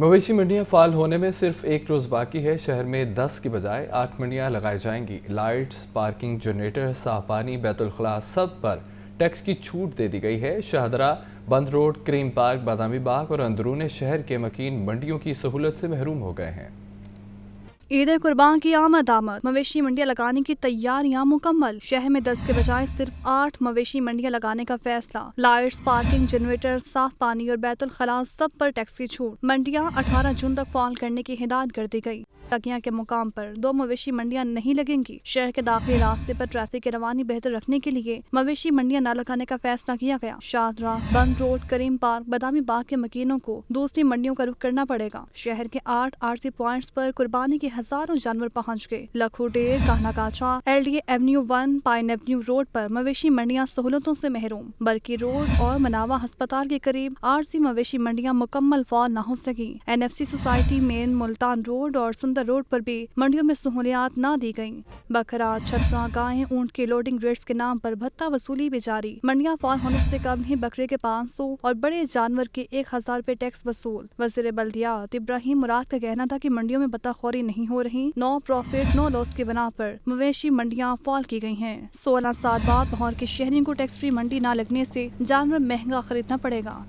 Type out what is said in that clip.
मवेशी मंडियां फाल होने में सिर्फ एक रोज़ बाकी है शहर में 10 की बजाय आठ मंडियां लगाई जाएंगी लाइट्स पार्किंग जनरेटर साफ पानी बैतुलखला सब पर टैक्स की छूट दे दी गई है शाहदरा बंद रोड क्रीम पार्क बादामी बाग और अंदरूने शहर के मकीन मंडियों की सहूलत से महरूम हो गए हैं ईद कुर्बान की आमद आमद मवेशी मंडियां लगाने की तैयारियां मुकम्मल शहर में दस के बजाय सिर्फ आठ मवेशी मंडियां लगाने का फैसला लाइट्स पार्किंग जनरेटर साफ पानी और बैतुल खलास सब पर टैक्स की छूट मंडियां 18 जून तक फॉल करने की हिदायत कर दी गई तकिया के मुकाम पर दो मवेशी मंडियां नहीं लगेंगी शहर के दाखिल रास्ते पर ट्रैफिक की रवानी बेहतर रखने के लिए मवेशी मंडियां न लगाने का फैसला किया गया शाहरा बंद रोड करीम पार्क बदामी बाग के मकीनों को दूसरी मंडियों का रुख करना पड़ेगा शहर के आठ आर सी प्वाइंट्स आरोप कुर्बानी के हजारों जानवर पहुँच गए लखोटेर कहना काछा L D avenue one pine avenue road आरोप मवेशी मंडियाँ सहूलतों ऐसी महरूम बरकी रोड और मनावा अस्पताल के करीब सी मवेशी मंडियाँ मुकम्मल फॉल न हो सकी C society main Multan road और सुंदर रोड पर भी मंडियों में सहूलियात न दी गयी बकरा छतरा गाय ऊँट के लोडिंग रेट्स के नाम आरोप भत्ता वसूली भी जारी मंडिया फॉर होने ऐसी कम ही बकरे के पाँच सौ और बड़े जानवर के एक हजार रूपए टैक्स वसूल वजीर बल्दियात इब्राहिम मुराद का कहना था की मंडियों में बताखोरी नहीं हो रही नो प्रॉफिट नो लॉस के बना पर मवेशी मंडियां फॉल की गई हैं। सोलह साल बाद लाहौर के शहरी को टैक्स फ्री मंडी न लगने से जानवर महंगा खरीदना पड़ेगा